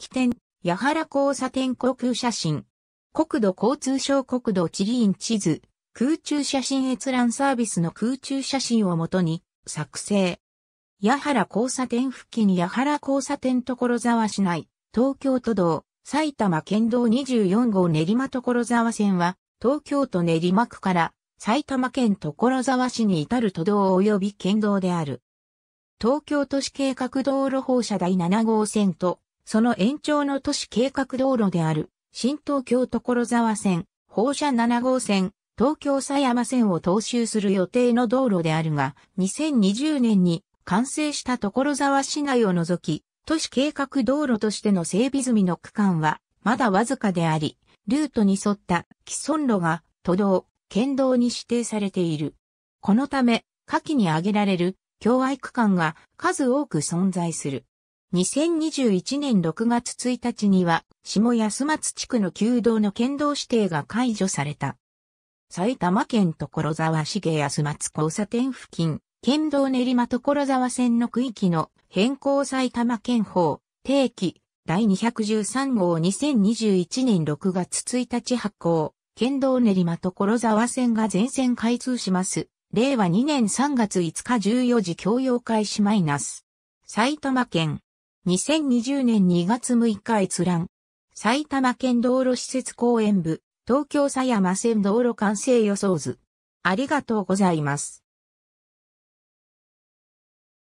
起点、矢原交差点航空写真。国土交通省国土地理院地図、空中写真閲覧サービスの空中写真をもとに作成。矢原交差点付近矢原交差点所沢市内、東京都道、埼玉県道24号練馬所沢線は、東京都練馬区から埼玉県所沢市に至る都道及び県道である。東京都市計画道路放射第7号線とその延長の都市計画道路である、新東京所沢線、放射7号線、東京狭山線を踏襲する予定の道路であるが、2020年に完成した所沢市内を除き、都市計画道路としての整備済みの区間は、まだわずかであり、ルートに沿った既存路が都道、県道に指定されている。このため、下記に挙げられる、境愛区間が数多く存在する。2021年6月1日には、下安松地区の旧道の県道指定が解除された。埼玉県所沢市下安松交差点付近、県道練馬所沢線の区域の変更埼玉県法、定期、第213号2021年6月1日発行、県道練馬所沢線が全線開通します。令和2年3月5日14時共用開始マイナス。埼玉県2020年2月6日閲覧。埼玉県道路施設公園部、東京狭山線道路完成予想図。ありがとうございます。